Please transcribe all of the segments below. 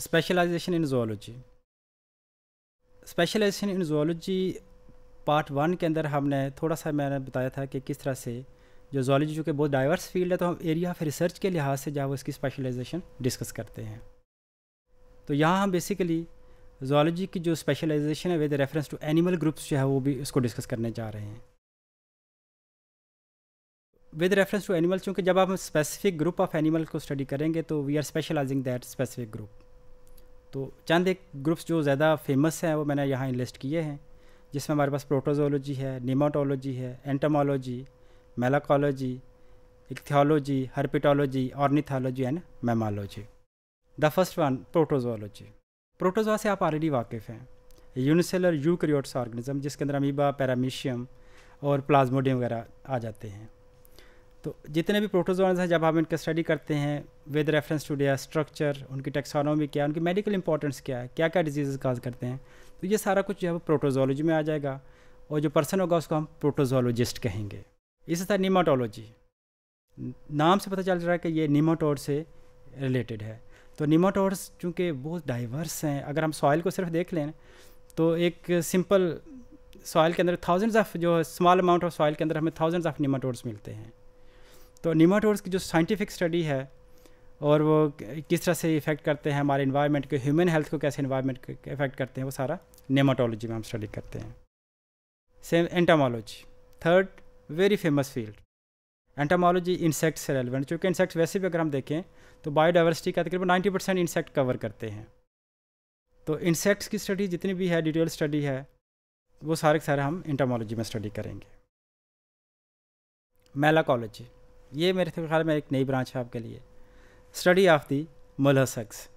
Specialisation in zoology specialization in zoology part one के अंदर हमने थोड़ा सा मैंने बताया था कि किस तरह से जो जोलॉजी चूँकि बहुत डाइवर्स फील्ड है तो हम एरिया ऑफ रिसर्च के लिहाज से जहाँ वो इसकी स्पेशलाइजेशन डिस्कस करते हैं तो यहाँ हम बेसिकली जोलॉजी की जो स्पेशलाइजेशन है with reference to animal groups जो है वो भी इसको डिस्कस करने जा रहे हैं विद रेफरेंस टू एनिमल चूँकि जब आप स्पेसिफिक ग्रुप ऑफ एनिमल को स्टडी करेंगे तो we are specializing that specific group तो चंद एक ग्रुप्स जो ज़्यादा फेमस हैं वो मैंने यहाँ लिस्ट किए हैं जिसमें हमारे पास प्रोटोजोलॉजी है निमोटोलॉजी है entomology malacology ichthyology herpetology ornithology and mammalogy the first one protozoology protozoa से आप ऑलरेडी वाकिफ़ हैं यूनिसेलर यू ऑर्गेनिज्म जिसके अंदर अमीबा पैरामीशियम और प्लाज्मोडियम वगैरह आ जाते हैं तो जितने भी प्रोटोजोन्स हैं जब हम इनका स्टडी करते हैं with reference to their structure उनकी टेक्सोनॉमी क्या है उनकी मेडिकल इंपॉर्टेंस क्या है क्या क्या डिजीज़ काज करते हैं तो ये सारा कुछ जो है प्रोटोजोलॉजी में आ जाएगा और जो पर्सन होगा उसको हम प्रोटोजोलॉजिस्ट कहेंगे इसी तरह नीमाटोलॉजी नाम से पता चल रहा है कि ये नीमाटोड से रिलेटेड है तो नीमाटोड्स चूँकि बहुत डाइवर्स हैं अगर हम सॉइल को सिर्फ देख लें तो एक सिंपल सॉइल के अंदर थाउजेंड्स ऑफ जो स्मॉल अमाउंट ऑफ सॉइल के अंदर हमें थाउजेंड्स ऑफ नीमाटोड्स मिलते हैं तो निमाटोड्स की जो साइंटिफिक स्टडी है और वो किस तरह से इफ़ेक्ट करते हैं हमारे इन्वायरमेंट को ह्यूमन हेल्थ को कैसे इन्वायरमेंट इफ़ेक्ट करते हैं वो सारा नेमाटोलॉजी में हम स्टडी करते हैं same entomology third very famous field entomology insect से रेलिवेंट चूँकि इंसेक्ट्स वैसे भी अगर हम देखें तो बायोडाइवर्सिटी का तकरीबन नाइन्टी परसेंट इंसेक्ट कवर करते हैं तो इंसेक्ट्स की स्टडी जितनी भी है डिटेल स्टडी है वो सारे के सारे हम इंटामोलॉजी में स्टडी करेंगे मेलाकोलॉजी ये मेरे ख्याल में एक नई ब्रांच है आपके लिए स्टडी ऑफ दी मोलोसक्स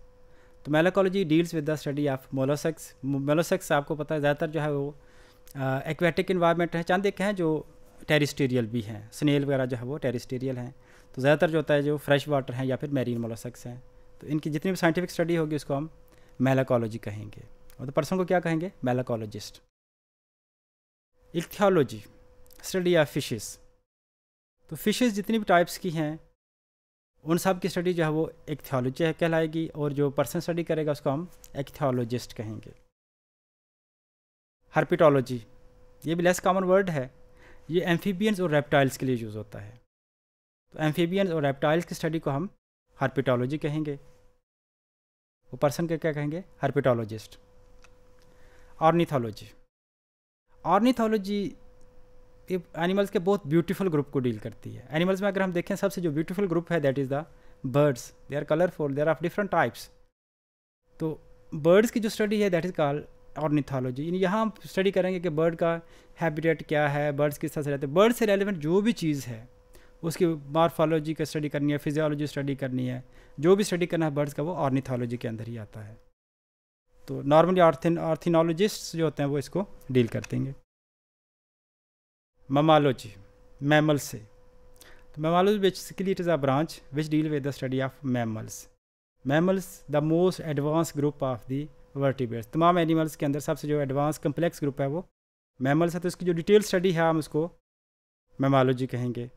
तो malacology deals with the study of molluscs molluscs आपको पता है ज़्यादातर जो है वो एक्वेटिक इन्वायरमेंट है चांदे एक हैं जो टेरिस्टेरियल भी हैं स्नेल वगैरह जो है वो टेरिस्टेरियल हैं तो ज़्यादातर जो होता है जो फ्रेश वाटर हैं या फिर मेरीन मोलोसक्स हैं तो इनकी जितनी भी साइंटिफिक स्टडी होगी उसको हम मेलाकोलॉजी कहेंगे और तो पर्सन को क्या कहेंगे malacologist ichthyology study of fishes तो फिशेस जितनी भी टाइप्स की हैं उन सब की स्टडी जो है वो एक थियोलॉजी कहलाएगी और जो पर्सन स्टडी करेगा उसको हम एक थियोलॉजिस्ट कहेंगे हर्पिटोलॉजी ये भी लेस कॉमन वर्ड है ये एम्फीबियंस और रेप्टाइल्स के लिए यूज़ होता है तो एम्फीबियंस और रेप्टाइल्स की स्टडी को हम हर्पिटोलॉजी कहेंगे वो पर्सन के क्या कहेंगे हर्पिटोलॉजिस्ट ऑर्निथोलॉजी ऑर्निथोलॉजी ये एनिमल्स के बहुत ब्यूटीफुल ग्रुप को डील करती है एनिमल्स में अगर हम देखें सबसे जो ब्यूटीफुल ग्रुप है that is the birds they are colourful they are of different types तो बर्ड्स की जो स्टडी है दैट इज़ कॉल ऑर्निथोलॉजी यानी यहाँ हम स्टडी करेंगे कि बर्ड का हैबिटेट क्या है बर्ड्स किस तरह से रहते हैं बर्ड से रेलिवेंट जो भी चीज़ है उसकी मार्फोलॉजी का स्टडी करनी है फिजियोलॉजी स्टडी करनी है जो भी स्टडी करना है बर्ड्स का वो ऑर्निथोलॉजी के अंदर ही आता है तो नॉर्मली आर्थिन आर्थिनोलॉजिस्ट जो होते हैं वो इसको डील करते हैं mammalogy, mammals से तो mammalogy basically it is a branch which deal with the study of mammals. Mammals the most advanced group of the vertebrates. तमाम animals के अंदर सबसे जो advanced complex group है वो mammals है तो इसकी जो detail study है हम उसको mammalogy कहेंगे